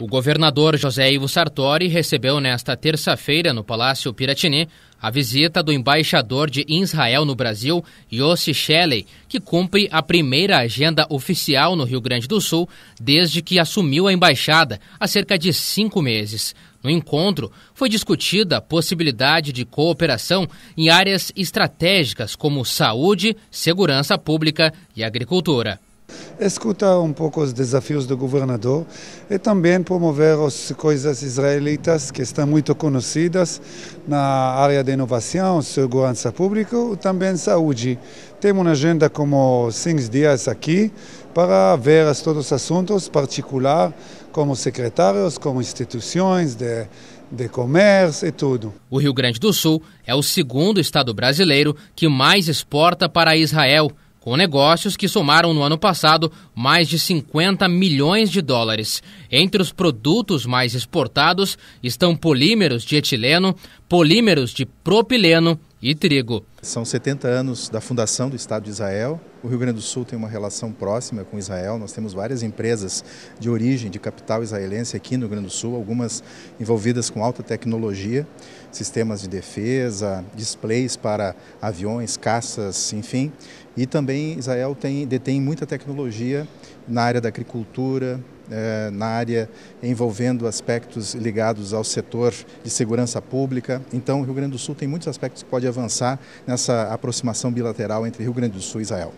O governador José Ivo Sartori recebeu nesta terça-feira no Palácio Piratini a visita do embaixador de Israel no Brasil, Yossi Shelley, que cumpre a primeira agenda oficial no Rio Grande do Sul desde que assumiu a embaixada há cerca de cinco meses. No encontro, foi discutida a possibilidade de cooperação em áreas estratégicas como saúde, segurança pública e agricultura escutar um pouco os desafios do governador e também promover as coisas israelitas que estão muito conhecidas na área de inovação, segurança pública e também saúde. Temos uma agenda como cinco dias aqui para ver todos os assuntos particular como secretários, como instituições de de comércio e tudo. O Rio Grande do Sul é o segundo estado brasileiro que mais exporta para Israel, com negócios que somaram no ano passado mais de 50 milhões de dólares. Entre os produtos mais exportados estão polímeros de etileno, polímeros de propileno e trigo. São 70 anos da fundação do Estado de Israel. O Rio Grande do Sul tem uma relação próxima com Israel. Nós temos várias empresas de origem, de capital israelense aqui no Rio Grande do Sul, algumas envolvidas com alta tecnologia, sistemas de defesa, displays para aviões, caças, enfim. E também Israel tem, detém muita tecnologia na área da agricultura, eh, na área envolvendo aspectos ligados ao setor de segurança pública. Então, o Rio Grande do Sul tem muitos aspectos que pode avançar nessa aproximação bilateral entre Rio Grande do Sul e Israel.